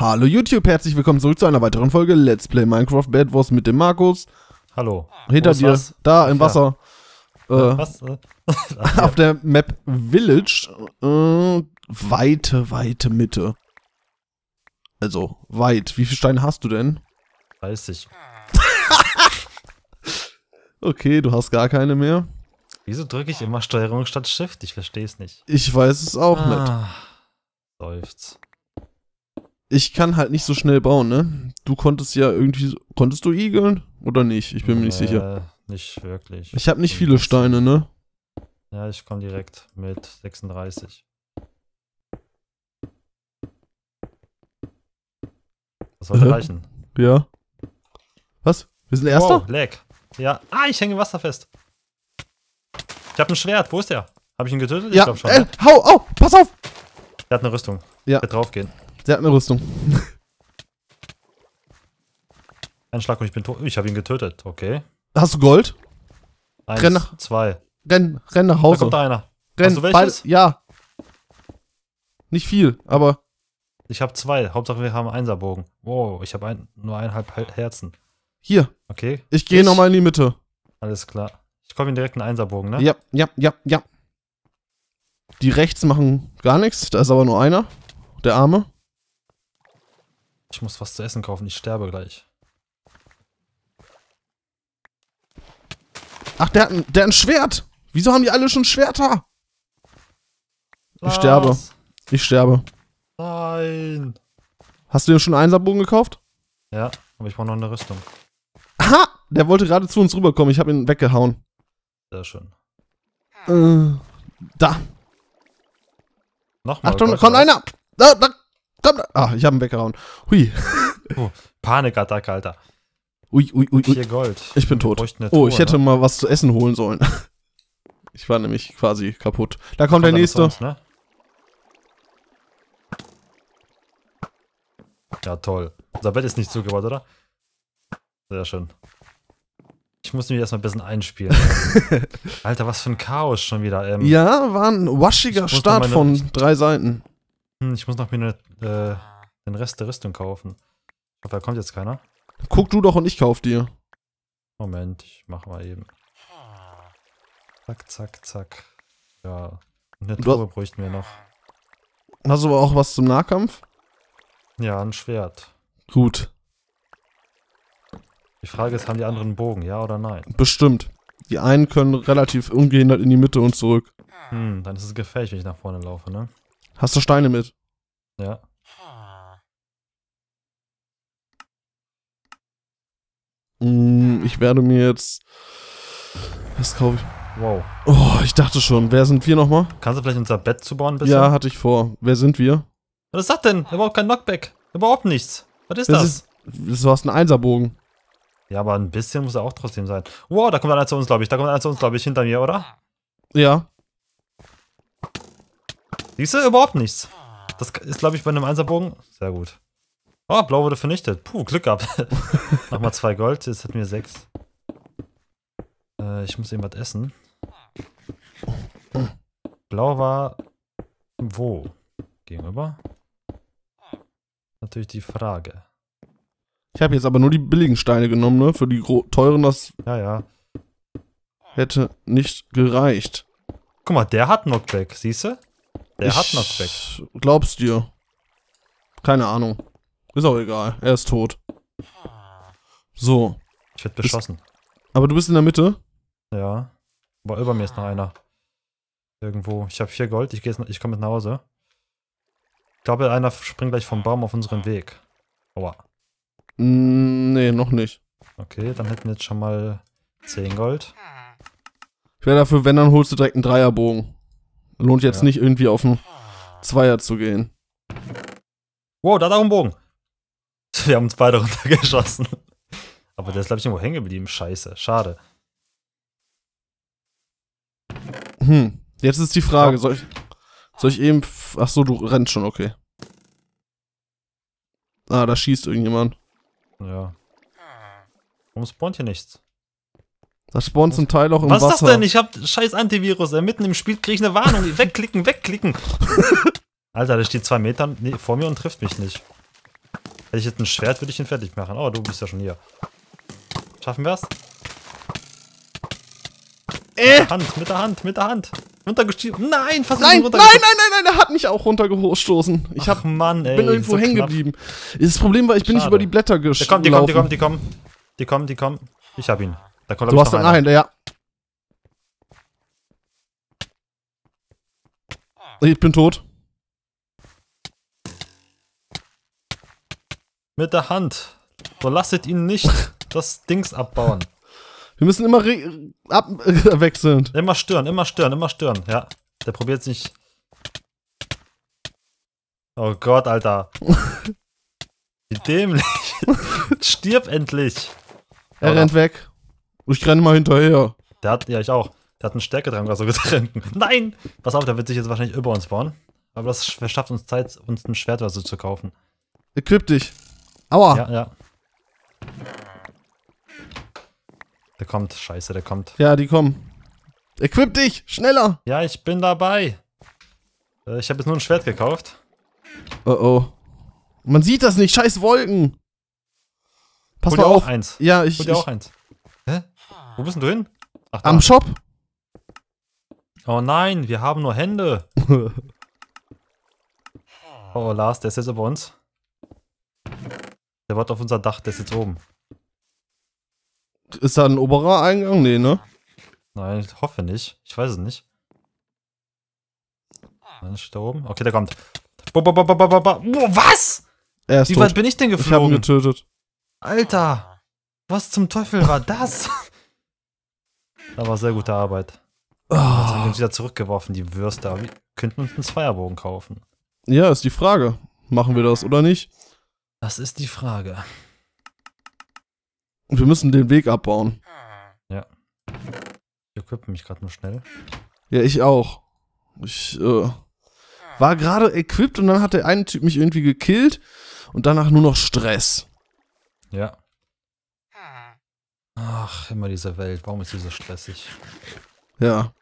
Hallo YouTube, herzlich willkommen zurück zu einer weiteren Folge Let's Play Minecraft Bad Wars mit dem Markus. Hallo. Hinter dir, was? da im Wasser. Ja. Äh. äh, was? Äh. auf der Map Village. Äh, weite, weite Mitte. Also, weit. Wie viele Steine hast du denn? 30. okay, du hast gar keine mehr. Wieso drücke ich immer Steuerung statt Shift? Ich verstehe es nicht. Ich weiß es auch ah. nicht. Läuft's ich kann halt nicht so schnell bauen, ne? Du konntest ja irgendwie, konntest du igeln oder nicht? Ich bin mir äh, nicht sicher. Nicht wirklich. Ich habe nicht viele Steine, ne? Ja, ich komme direkt mit 36. Das sollte äh? reichen. Ja. Was? Wir sind Erster? Oh, Lag. Ja. Ah, ich hänge im Wasser fest. Ich habe ein Schwert. Wo ist der? Habe ich ihn getötet? Ja. Ich glaube schon. Äh, ne? hau, au, oh, pass auf! Der hat eine Rüstung. Ja. Wird draufgehen. Der hat eine Rüstung. Ein Schlag und ich bin tot. Ich habe ihn getötet, okay. Hast du Gold? Eins, renn nach, zwei. Renn, renn nach Hause. Da kommt da einer. Renn, Hast du welches? Beide, ja. Nicht viel, aber... Ich habe zwei. Hauptsache wir haben Einserbogen. Wow, ich habe ein, nur eineinhalb Herzen. Hier. Okay. Ich gehe nochmal in die Mitte. Alles klar. Ich komme in direkt einen Einserbogen, ne? Ja, ja, ja, ja. Die rechts machen gar nichts. Da ist aber nur einer. Der Arme. Ich muss was zu essen kaufen, ich sterbe gleich. Ach, der hat ein, der hat ein Schwert. Wieso haben die alle schon Schwerter? Lass. Ich sterbe. Ich sterbe. Nein. Hast du dir schon einen Einserbogen gekauft? Ja, aber ich brauche noch eine Rüstung. Aha! Der wollte gerade zu uns rüberkommen. Ich habe ihn weggehauen. Sehr schön. Äh, da. Nochmal. Achtung, da kommt einer! Da, da Ah, ich habe ihn weggehauen. Hui. Oh, Panikattacke, Alter. Ui, ui, ui, ui. Vier Gold. Ich bin tot. Truhe, oh, ich hätte ne? mal was zu essen holen sollen. Ich war nämlich quasi kaputt. Da kommt, der nächste. Uns, ne? Ja, toll. Unser Bett ist nicht zugebaut, oder? Sehr schön. Ich muss mich erstmal ein bisschen einspielen. Alter, was für ein Chaos schon wieder. Ähm, ja, war ein waschiger Start von drei Seiten. Hm, ich muss noch mir eine, äh, den Rest der Rüstung kaufen. Ich hoffe, da kommt jetzt keiner. Guck du doch und ich kauf dir. Moment, ich mach mal eben. Zack, zack, zack. Ja, eine Truhe bräuchten wir noch. Hast du aber auch was zum Nahkampf? Ja, ein Schwert. Gut. Die Frage ist, haben die anderen Bogen, ja oder nein? Bestimmt. Die einen können relativ ungehindert in die Mitte und zurück. Hm, dann ist es gefährlich, wenn ich nach vorne laufe, ne? Hast du Steine mit? Ja. Mm, ich werde mir jetzt. Was kaufe ich? Wow. Oh, ich dachte schon. Wer sind wir nochmal? Kannst du vielleicht unser Bett zubauen ein bisschen? Ja, hatte ich vor. Wer sind wir? Was ist das denn? Überhaupt kein Knockback. Überhaupt nichts. Was ist das? Das, ist, das war ein Einserbogen. Ja, aber ein bisschen muss er auch trotzdem sein. Wow, da kommt einer zu uns, glaube ich. Da kommt einer zu uns, glaube ich, hinter mir, oder? Ja. Siehst du? Überhaupt nichts. Das ist, glaube ich, bei einem Einserbogen. Sehr gut. Oh, blau wurde vernichtet. Puh, Glück gehabt. Nochmal zwei Gold, jetzt hatten wir sechs. Äh, ich muss eben was essen. Blau war wo? Gegenüber? Natürlich die Frage. Ich habe jetzt aber nur die billigen Steine genommen, ne? Für die teuren das ja, ja. hätte nicht gereicht. Guck mal, der hat Knockback, siehst du? Er hat noch Speck. Glaub's dir. Keine Ahnung. Ist auch egal. Er ist tot. So. Ich werde beschossen. aber du bist in der Mitte? Ja. Aber über mir ist noch einer. Irgendwo. Ich habe vier Gold. Ich, ich komme mit nach Hause. Ich glaube, einer springt gleich vom Baum auf unseren Weg. Aua. nee, noch nicht. Okay, dann hätten wir jetzt schon mal 10 Gold. Ich wäre dafür, wenn, dann holst du direkt einen Dreierbogen. Lohnt jetzt ja. nicht irgendwie auf den Zweier zu gehen. Wow, da hat ein Bogen. Wir haben uns beide runtergeschossen. Aber der ist, glaube ich, irgendwo hängen geblieben. Scheiße, schade. Hm, jetzt ist die Frage, soll ich, soll ich eben... Ach so, du rennst schon, okay. Ah, da schießt irgendjemand. Ja. Warum spawnt hier nichts? Da spawnt zum Teil auch im Was Wasser. Was ist das denn? Ich hab scheiß Antivirus. Ja, mitten im Spiel krieg ich eine Warnung. wegklicken, wegklicken. Alter, der steht zwei Meter nee, vor mir und trifft mich nicht. Hätte ich jetzt ein Schwert, würde ich ihn fertig machen. Oh, du bist ja schon hier. Schaffen wir's? Äh. Mit der Hand, mit der Hand, mit der Hand. Runtergestiegen. Nein, fast nein, nein, nein, nein, nein, er hat mich auch runtergestoßen. Ich hab, Ach Mann, ey, bin irgendwo so hängen geblieben. Das Problem war, ich bin Schade. nicht über die Blätter gestoßen. Die kommen, die kommen, die kommen, die kommen. Die kommen, die kommen. Ich hab ihn. Da kommt du hast dann nachher, ja. Ich bin tot. Mit der Hand. So lasset ihn nicht das Dings abbauen. Wir müssen immer abwechselnd. Immer stören, immer stören, immer stören. Ja, der probiert nicht. Oh Gott, Alter. Wie dämlich. Stirb endlich. Er Oder? rennt weg. Und ich renne mal hinterher. Der hat, ja, ich auch. Der hat einen Stärkedrang so getrunken. Nein! Pass auf, der wird sich jetzt wahrscheinlich über uns bauen. Aber das verschafft uns Zeit, uns ein Schwert oder so zu kaufen. Equip dich. Aua! Ja, ja. Der kommt, scheiße, der kommt. Ja, die kommen. Equip dich! Schneller! Ja, ich bin dabei. Äh, ich habe jetzt nur ein Schwert gekauft. Oh oh. Man sieht das nicht, scheiß Wolken! Pass Hol mal auf. Eins. Ja, ich. Hol dir ich, auch eins. Wo bist denn du hin? Ach, Am Shop. Oh nein, wir haben nur Hände. oh, Lars, der ist jetzt über uns. Der wartet auf unser Dach, der ist jetzt oben. Ist da ein oberer Eingang? Nee, ne? Nein, ich hoffe nicht. Ich weiß es nicht. Nein, steht da oben. Okay, der kommt. Bo, bo, bo, bo, bo, bo. Boah, was? Wie tot. weit bin ich denn geflogen? Ich hab ihn getötet. Alter, was zum Teufel war das? war sehr gute Arbeit. Oh. Jetzt haben wir uns wieder zurückgeworfen, die Würste. wir könnten uns einen Zweierbogen kaufen. Ja, ist die Frage. Machen wir das oder nicht? Das ist die Frage. Wir müssen den Weg abbauen. Ja. Ich equippe mich gerade nur schnell. Ja, ich auch. Ich äh, war gerade equipped und dann hat der eine Typ mich irgendwie gekillt und danach nur noch Stress. Ja. Ach, immer diese Welt. Warum ist sie so stressig? Ja.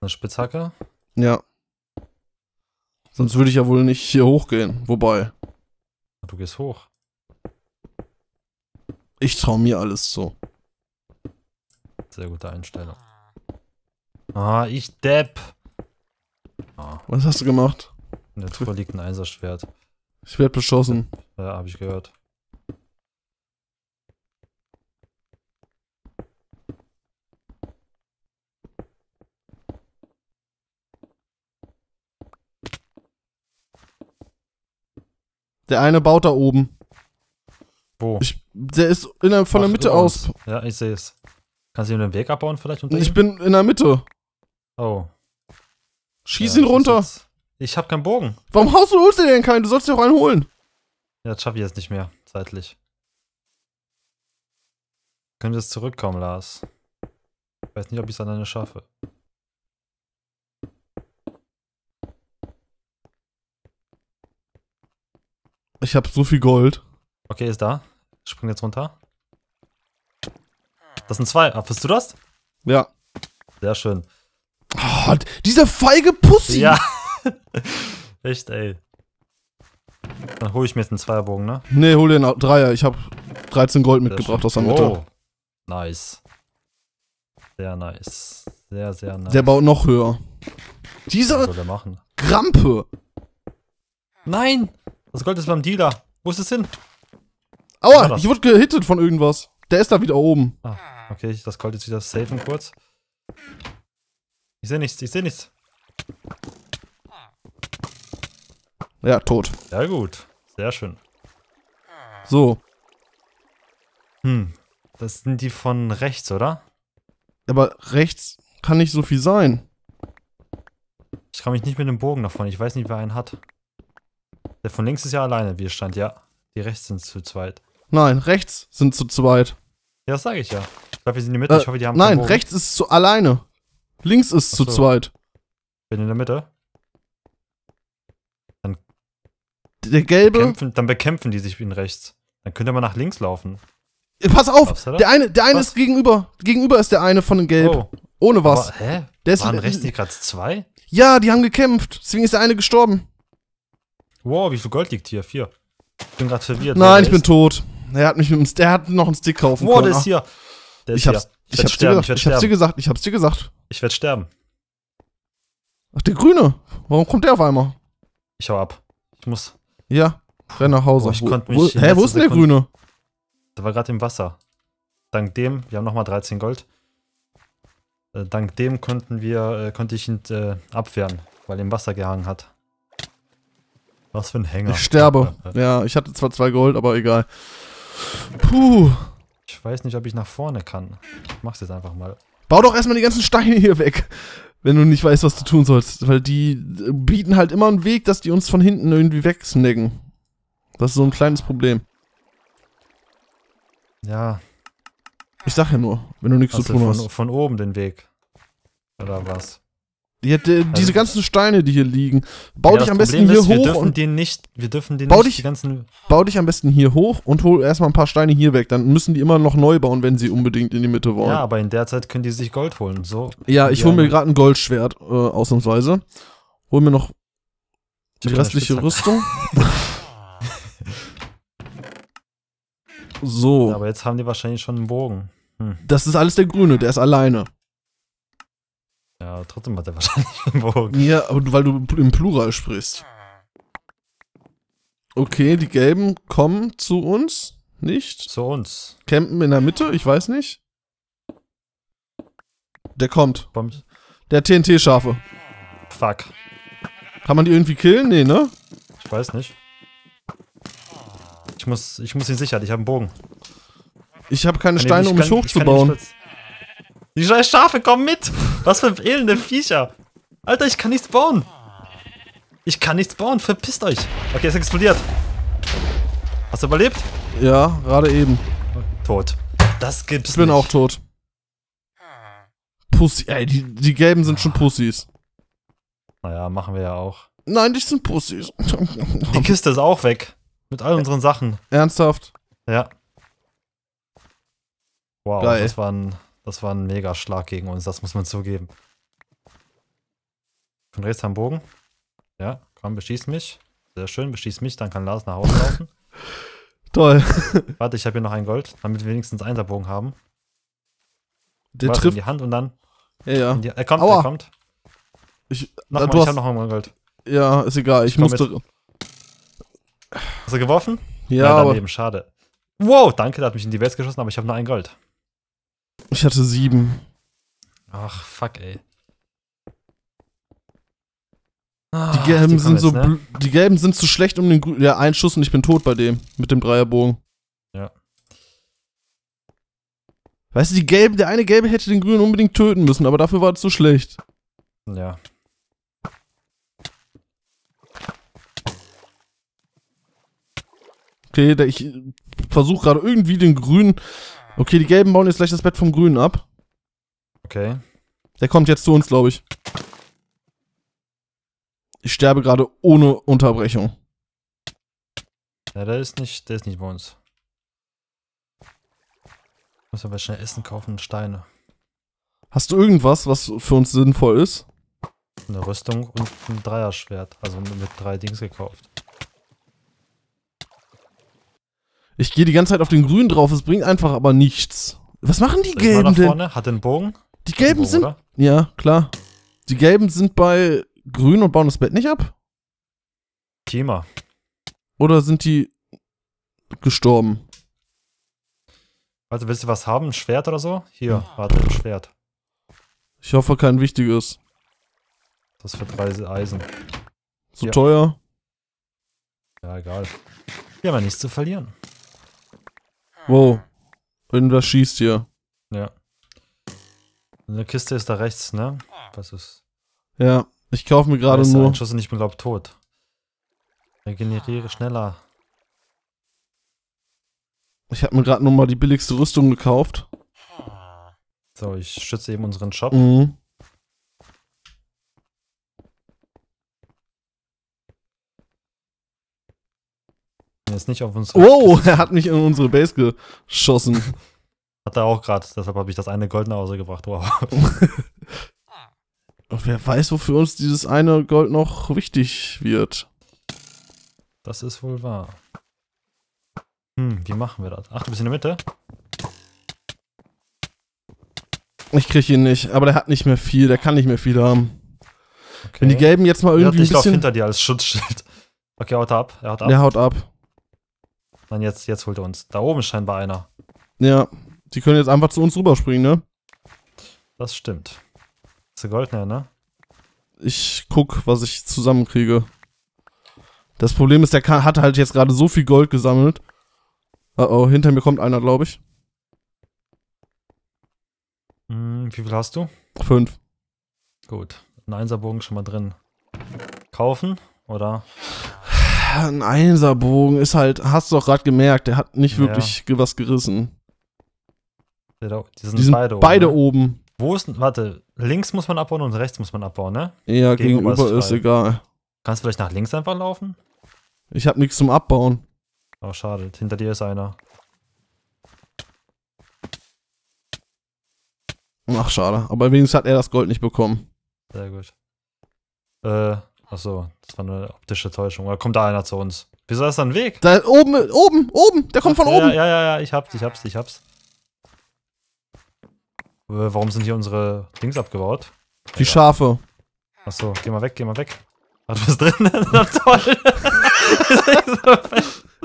Eine Spitzhacke? Ja. Sonst würde ich ja wohl nicht hier hochgehen. Wobei. Du gehst hoch. Ich traue mir alles zu. Sehr gute Einstellung. Ah, ich Depp. Ah. Was hast du gemacht? In der Truhe liegt ein Einserschwert. Ich werde beschossen. Ja, habe ich gehört. Der eine baut da oben. Wo? Ich, der ist in, von Ach, der Mitte aus. Ja, ich sehe es. Kannst du ihm den Weg abbauen vielleicht? ich bin in der Mitte. Oh. Schieß ja, ihn runter. Ich habe keinen Bogen. Warum haust du, holst du dir denn keinen? Du sollst dir auch einen holen. Ja, das schaffe ich jetzt nicht mehr, zeitlich. Könnte es zurückkommen, Lars. Ich weiß nicht, ob ich es alleine schaffe. Ich habe so viel Gold. Okay, ist da. Spring jetzt runter. Das sind zwei. Ah, bist du das? Ja. Sehr schön. Oh, dieser feige Pussy. Ja. Echt, ey. Dann hole ich mir jetzt einen Zweierbogen, ne? Ne, hol dir einen Dreier. Ich habe 13 Gold mitgebracht aus der Mitte. Oh. Nice. Sehr nice. Sehr, sehr nice. Der baut noch höher. Dieser Was soll der machen? Grampe. Nein! Das Gold ist beim Dealer. Wo ist es hin? Aua, ich wurde gehittet von irgendwas. Der ist da wieder oben. Ah, okay, das Gold ist wieder safen kurz. Ich sehe nichts, ich sehe nichts. Ja, tot. Sehr gut, sehr schön. So. Hm, das sind die von rechts, oder? Aber rechts kann nicht so viel sein. Ich kann mich nicht mit dem Bogen davon, ich weiß nicht, wer einen hat. Der von links ist ja alleine, wie es stand, ja. Die rechts sind zu zweit. Nein, rechts sind zu zweit. Ja, das sage ich ja. Ich glaube, wir sind in der Mitte. Äh, ich hoffe, die haben Nein, rechts ist zu alleine. Links ist Achso. zu zweit. Bin in der Mitte. Dann. Der gelbe. Bekämpfen, dann bekämpfen die sich in rechts. Dann könnte man nach links laufen. Äh, pass auf! der eine, der eine ist gegenüber. Gegenüber ist der eine von dem Gelb. Oh. Ohne was. Aber, hä? Der ist Waren rechts nicht gerade zwei? Ja, die haben gekämpft. Deswegen ist der eine gestorben. Wow, wie viel Gold liegt hier? Vier. Ich bin gerade verwirrt. Nein, ich bin tot. Er hat mich mit dem, der hat noch einen Stick kaufen wow, können. Wow, der ist hier. Der ist ich hab's, hier. Ich, ich, hab's sterben, dir ich, ich hab's dir gesagt. Ich hab's dir gesagt. Ich werde sterben. Ach, der Grüne. Warum kommt der auf einmal? Ich hau ab. Ich muss. Ja, renn nach Hause. Oh, ich wo, konnte mich wo, hä, wo ist denn der Grüne? Der war gerade im Wasser. Dank dem, wir haben nochmal 13 Gold. Äh, dank dem konnten wir, äh, konnte ich ihn äh, abwehren, weil er im Wasser gehangen hat. Was für ein Hänger. Ich sterbe. ja, ich hatte zwar zwei Gold, aber egal. Puh. Ich weiß nicht, ob ich nach vorne kann. Ich mach's jetzt einfach mal. Bau doch erstmal die ganzen Steine hier weg, wenn du nicht weißt, was du tun sollst. Weil die äh, bieten halt immer einen Weg, dass die uns von hinten irgendwie wegsnacken. Das ist so ein kleines Problem. Ja. Ich sag ja nur, wenn du nichts zu tun von, hast. Von oben den Weg. Oder was? Die, die, äh, also, diese ganzen Steine, die hier liegen, bau ja, dich am besten hier ist, hoch. Wir dürfen und den nicht, wir dürfen den bau nicht dich, ganzen. Bau dich am besten hier hoch und hol erstmal ein paar Steine hier weg. Dann müssen die immer noch neu bauen, wenn sie unbedingt in die Mitte wollen. Ja, aber in der Zeit können die sich Gold holen. So. Ja, ich hole mir gerade ein Goldschwert, äh, ausnahmsweise. Hol mir noch die restliche Rüstung. so. Ja, aber jetzt haben die wahrscheinlich schon einen Bogen. Hm. Das ist alles der Grüne, der ist alleine ja, trotzdem hat er wahrscheinlich einen Bogen. Ja, aber weil du im Plural sprichst. Okay, die Gelben kommen zu uns, nicht? Zu uns. Campen in der Mitte, ich weiß nicht. Der kommt. Der TNT-Schafe. Fuck. Kann man die irgendwie killen? Nee, ne? Ich weiß nicht. Ich muss, ich muss ihn sichern, ich habe einen Bogen. Ich habe keine Steine, um mich hochzubauen. Ich, die scheiß Schafe kommen mit. Was für elende Viecher. Alter, ich kann nichts bauen. Ich kann nichts bauen. Verpisst euch. Okay, es explodiert. Hast du überlebt? Ja, gerade eben. Tot. Das gibt's Ich bin nicht. auch tot. Pussy. Ey, die, die Gelben sind schon Pussys. Naja, machen wir ja auch. Nein, die sind Pussys. Die Kiste ist auch weg. Mit all unseren Sachen. Ernsthaft? Ja. Wow, Geil. das war ein das war ein Mega-Schlag gegen uns, das muss man zugeben. Von rechts am Bogen. Ja, komm, beschieß mich. Sehr schön, beschieß mich, dann kann Lars nach Hause laufen. Toll. Warte, ich habe hier noch ein Gold, damit wir wenigstens einen Bogen haben. Der Warte, trifft. in die Hand und dann. Ja, ja. Die, er kommt, Aua. er kommt. Ich, Nochmal, ich hast... habe noch einmal Gold. Ja, ist egal, ich, ich musste. Mit. Hast du geworfen? Ja. Nein, daneben, aber... schade. Wow, danke, der hat mich in die Welt geschossen, aber ich habe nur ein Gold. Ich hatte sieben. Ach, fuck, ey. Ah, die gelben die sind jetzt, so ne? die gelben sind zu schlecht um den grünen. Ja, ein Schuss und ich bin tot bei dem mit dem Dreierbogen. Ja. Weißt du, die gelben, der eine gelbe hätte den grünen unbedingt töten müssen, aber dafür war es zu schlecht. Ja. Okay, ich versuche gerade irgendwie den grünen Okay, die Gelben bauen jetzt gleich das Bett vom Grünen ab. Okay. Der kommt jetzt zu uns, glaube ich. Ich sterbe gerade ohne Unterbrechung. Ja, der ist nicht, der ist nicht bei uns. Muss aber schnell Essen kaufen und Steine. Hast du irgendwas, was für uns sinnvoll ist? Eine Rüstung und ein Dreierschwert. Also mit drei Dings gekauft. Ich gehe die ganze Zeit auf den Grünen drauf, es bringt einfach aber nichts. Was machen die Gelben denn? Vorne? Hat den Bogen? Die Gelben Bogen, sind. Oder? Ja, klar. Die Gelben sind bei Grün und bauen das Bett nicht ab? Thema. Oder sind die gestorben? Warte, willst du was haben? Ein Schwert oder so? Hier, warte, ein Schwert. Ich hoffe, kein wichtiges. Das für drei Eisen. Zu so teuer? Ja, egal. Wir haben ja nichts zu verlieren. Wow. Irgendwas schießt hier. Ja. Eine Kiste ist da rechts, ne? Was ist? Ja, ich kaufe mir gerade nur. Schuss und ich bin, glaub, tot. Regeneriere schneller. Ich habe mir gerade nochmal die billigste Rüstung gekauft. So, ich schütze eben unseren Shop. Mhm. Er ist nicht auf uns. Oh, er hat mich in unsere Base geschossen. Hat er auch gerade, deshalb habe ich das eine Gold nach Hause gebracht. Wow. wer weiß, wofür uns dieses eine Gold noch wichtig wird. Das ist wohl wahr. Hm, wie machen wir das? Ach, du bist in der Mitte? Ich kriege ihn nicht, aber der hat nicht mehr viel, der kann nicht mehr viel haben. Okay. Wenn die Gelben jetzt mal irgendwie. Der hat ein bisschen... hinter dir als Schutzschild. Okay, haut ab. Er haut ab. Der haut ab. Dann jetzt, jetzt holt er uns. Da oben scheinbar einer. Ja, die können jetzt einfach zu uns rüberspringen, ne? Das stimmt. ist der Goldner, ne? Ich guck, was ich zusammenkriege. Das Problem ist, der hat halt jetzt gerade so viel Gold gesammelt. Oh, oh, hinter mir kommt einer, glaube ich. Hm, wie viel hast du? Fünf. Gut. Ein Einserbogen schon mal drin. Kaufen, oder? ein Einserbogen ist halt, hast du doch gerade gemerkt, der hat nicht wirklich was gerissen. Die sind, die sind beide, beide oben. Ne? oben. Wo ist denn, warte, links muss man abbauen und rechts muss man abbauen, ne? Ja, gegenüber, gegenüber ist, ist egal. Kannst du vielleicht nach links einfach laufen? Ich hab nichts zum Abbauen. Oh, schade. Hinter dir ist einer. Ach, schade. Aber wenigstens hat er das Gold nicht bekommen. Sehr gut. Äh, Ach so, das war eine optische Täuschung. Oder kommt da einer zu uns? Wieso ist da ein Weg? Da oben, oben, oben, der kommt Ach, von oben. Ja, ja, ja, ich hab's, ich hab's, ich hab's. Äh, warum sind hier unsere Dings abgebaut? Die Egal. Schafe. so, geh mal weg, geh mal weg. Hat was drin? Na toll.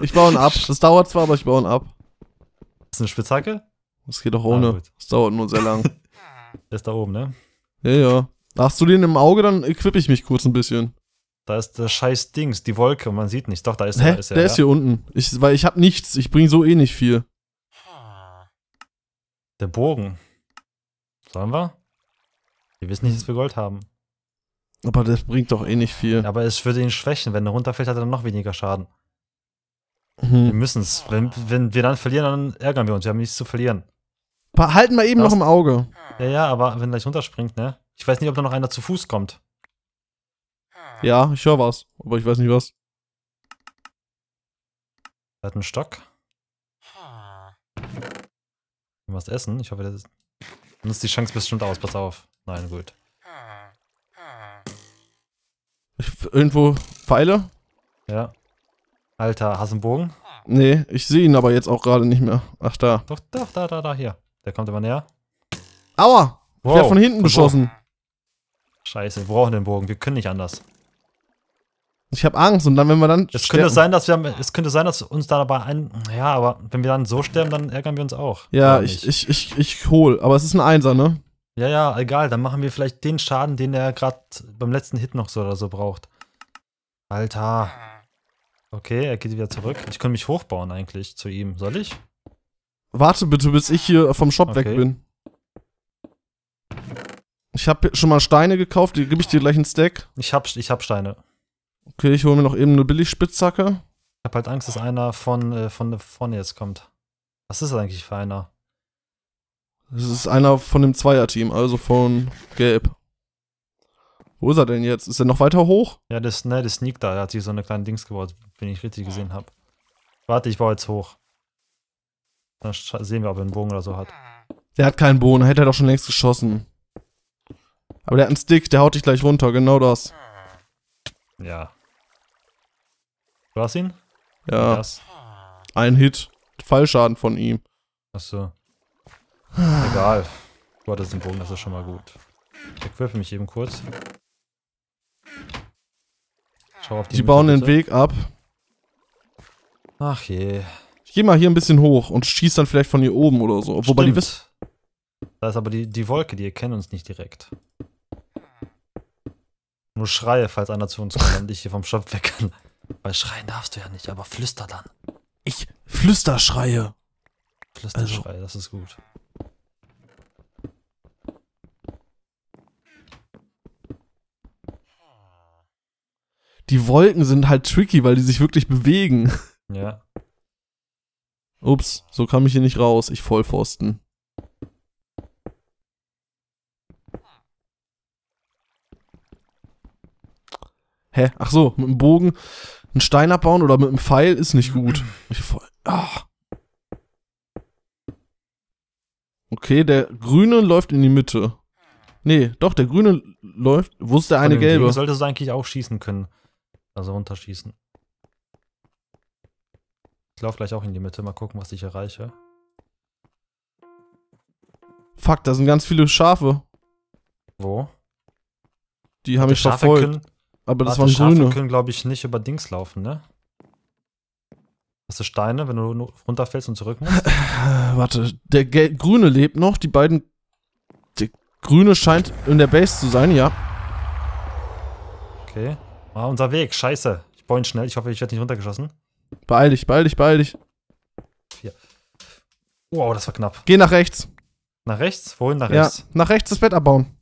ich baue ihn ab. Das dauert zwar, aber ich baue ihn ab. Ist eine Spitzhacke? Das geht doch ohne. Ah, das dauert nur sehr lang. Der ist da oben, ne? Ja, ja. Hast du den im Auge, dann equippe ich mich kurz ein bisschen. Da ist das scheiß Dings, die Wolke, man sieht nichts. Doch, da ist Hä? er. Ist er der ja. ist hier unten. Ich, weil ich hab nichts, ich bring so eh nicht viel. Der Bogen. Sollen wir? Wir wissen nicht, dass wir Gold haben. Aber das bringt doch eh nicht viel. Aber es würde ihn schwächen. Wenn er runterfällt, hat er dann noch weniger Schaden. Mhm. Wir müssen es. Wenn, wenn wir dann verlieren, dann ärgern wir uns. Wir haben nichts zu verlieren. Halten wir eben das noch im Auge. Ja, ja, aber wenn er gleich runterspringt, ne? Ich weiß nicht, ob da noch einer zu Fuß kommt. Ah. Ja, ich höre was, aber ich weiß nicht was. Er hat einen Stock. Was ah. essen? Ich hoffe, das ist. Dann ist die Chance bestimmt aus, pass auf. Nein, gut. Ah. irgendwo Pfeile? Ja. Alter, hast du einen Bogen? Nee, ich sehe ihn aber jetzt auch gerade nicht mehr. Ach, da. Doch, doch, da, da, da, hier. Der kommt immer näher. Aua! Wow. Der von hinten von beschossen. Wo? Scheiße, wir brauchen den Bogen. Wir können nicht anders. Ich habe Angst und dann, wenn wir dann. Es sterben. könnte sein, dass wir, es könnte sein, dass uns da dabei ein. Ja, aber wenn wir dann so sterben, dann ärgern wir uns auch. Ja, ich, ich, ich, ich hol. Aber es ist ein Einser, ne? Ja, ja, egal. Dann machen wir vielleicht den Schaden, den er gerade beim letzten Hit noch so oder so braucht. Alter. Okay, er geht wieder zurück. Ich könnte mich hochbauen eigentlich zu ihm. Soll ich? Warte bitte, bis ich hier vom Shop okay. weg bin. Ich habe schon mal Steine gekauft, die gebe ich dir gleich einen Stack. Ich hab, ich hab Steine. Okay, ich hole mir noch eben eine Billigspitzhacke. Ich hab halt Angst, dass einer von, äh, von vorne jetzt kommt. Was ist das eigentlich für einer? Das ist einer von dem Zweierteam, also von Gelb. Wo ist er denn jetzt? Ist er noch weiter hoch? Ja, das, ne, das sneakt da. Er hat sich so eine kleine Dings gebaut, wenn ich richtig gesehen habe. Warte, ich baue jetzt hoch. Dann sehen wir, ob er einen Bogen oder so hat. Der hat keinen Bogen, hätte er doch schon längst geschossen. Aber der hat einen Stick, der haut dich gleich runter, genau das. Ja. Du hast ihn? Ja. Das. Ein Hit. Fallschaden von ihm. Achso. Egal. Du hattest den Bogen, das ist schon mal gut. Ich equipe mich eben kurz. Schau auf die Die bauen den Weg ab. Ach je. Ich geh mal hier ein bisschen hoch und schieß dann vielleicht von hier oben oder so. Wobei die wissen. Da ist aber die, die Wolke, die erkennen uns nicht direkt. Nur schreie, falls einer zu uns kommt und dich hier vom Shop weg kann. Weil schreien darfst du ja nicht, aber flüster dann. Ich flüsterschreie. Flüsterschreie, also. das ist gut. Die Wolken sind halt tricky, weil die sich wirklich bewegen. Ja. Ups, so kam ich hier nicht raus. Ich vollforsten. hä? Ach so, mit dem Bogen einen Stein abbauen oder mit dem Pfeil ist nicht gut. Ich voll, ah. Okay, der Grüne läuft in die Mitte. Nee, doch, der Grüne läuft. Wo ist der eine gelbe? Ding solltest du eigentlich auch schießen können. Also runterschießen. Ich laufe gleich auch in die Mitte, mal gucken, was ich erreiche. Fuck, da sind ganz viele Schafe. Wo? Die haben mich Schafe verfolgt. Können, aber das Warte, waren Schafe grüne. können, glaube ich, nicht über Dings laufen, ne? Hast du Steine, wenn du runterfällst und zurück musst? Warte, der Gel Grüne lebt noch, die beiden. Der Grüne scheint in der Base zu sein, ja. Okay. Ah, unser Weg, scheiße. Ich boin schnell, ich hoffe, ich werde nicht runtergeschossen. Beeil dich, beeil dich, beeil dich. Vier. Wow, das war knapp. Geh nach rechts. Nach rechts? Wohin nach rechts? Ja, nach rechts das Bett abbauen.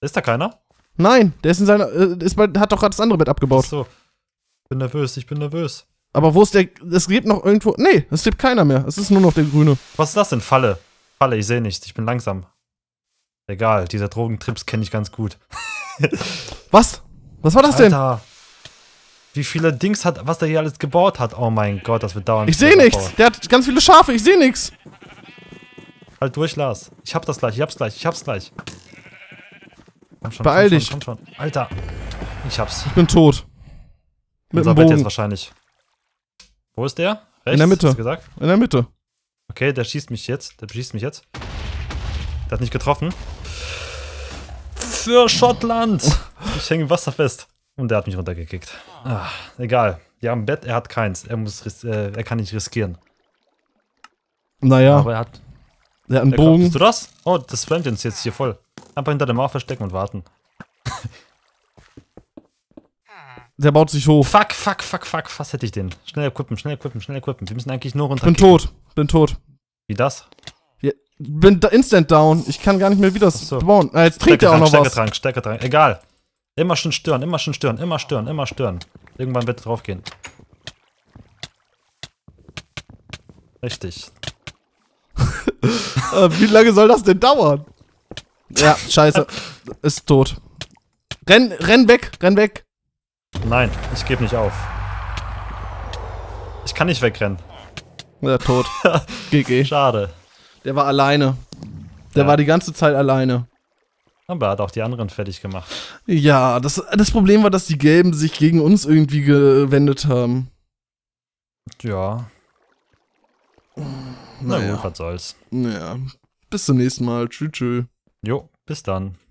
Ist da keiner? Nein, der ist in seiner. Äh, ist bei, hat doch gerade das andere Bett abgebaut. Ach so. Ich bin nervös, ich bin nervös. Aber wo ist der. Es gibt noch irgendwo. Nee, es gibt keiner mehr. Es ist nur noch der grüne. Was ist das denn? Falle. Falle, ich sehe nichts. Ich bin langsam. Egal, dieser Drogentrips kenne ich ganz gut. was? Was war das Alter, denn? Wie viele Dings hat, was der hier alles gebaut hat. Oh mein Gott, das wird dauern. Ich sehe nichts. Der hat ganz viele Schafe. Ich sehe nichts. Halt durch, Lars. Ich hab das gleich. Ich hab's gleich. Ich hab's gleich. Komm schon, Beeil komm dich. Schon, komm schon. Alter. Ich hab's. Ich bin tot. Mit Unser dem Bogen. jetzt wahrscheinlich. Wo ist der? Rechts, In der Mitte. Gesagt? In der Mitte. Okay, der schießt mich jetzt. Der schießt mich jetzt. Der hat nicht getroffen. Für Schottland! Ich hänge im Wasser fest. Und der hat mich runtergekickt. Ah, egal. Die haben ein Bett, er hat keins. Er, muss, äh, er kann nicht riskieren. Naja. Aber er hat ja, ein Bogen. Siehst du das? Oh, das flammt uns jetzt hier voll. Einfach hinter der Mauer verstecken und warten. Der baut sich hoch. Fuck, fuck, fuck, fuck. Was hätte ich denn? Schnell equippen, schnell equippen, schnell equippen. Wir müssen eigentlich nur runter. Bin tot. Bin tot. Wie das? Ja, bin da instant down. Ich kann gar nicht mehr wieder so. bauen. Na, ah, jetzt trinkt er auch noch was. Stärke dran, Stärke dran. Egal. Immer schon stören, immer schon stören, immer stören, immer stören. Irgendwann wird er draufgehen. Richtig. Äh, wie lange soll das denn dauern? Ja, scheiße. Ist tot. Renn, renn weg, renn weg. Nein, ich gebe nicht auf. Ich kann nicht wegrennen. Ja, tot. GG. Schade. Der war alleine. Der ja. war die ganze Zeit alleine. Aber er hat auch die anderen fertig gemacht. Ja, das, das Problem war, dass die Gelben sich gegen uns irgendwie gewendet haben. Ja, na naja. gut, was soll's. Naja, bis zum nächsten Mal. Tschüss, tschüss. Jo, bis dann.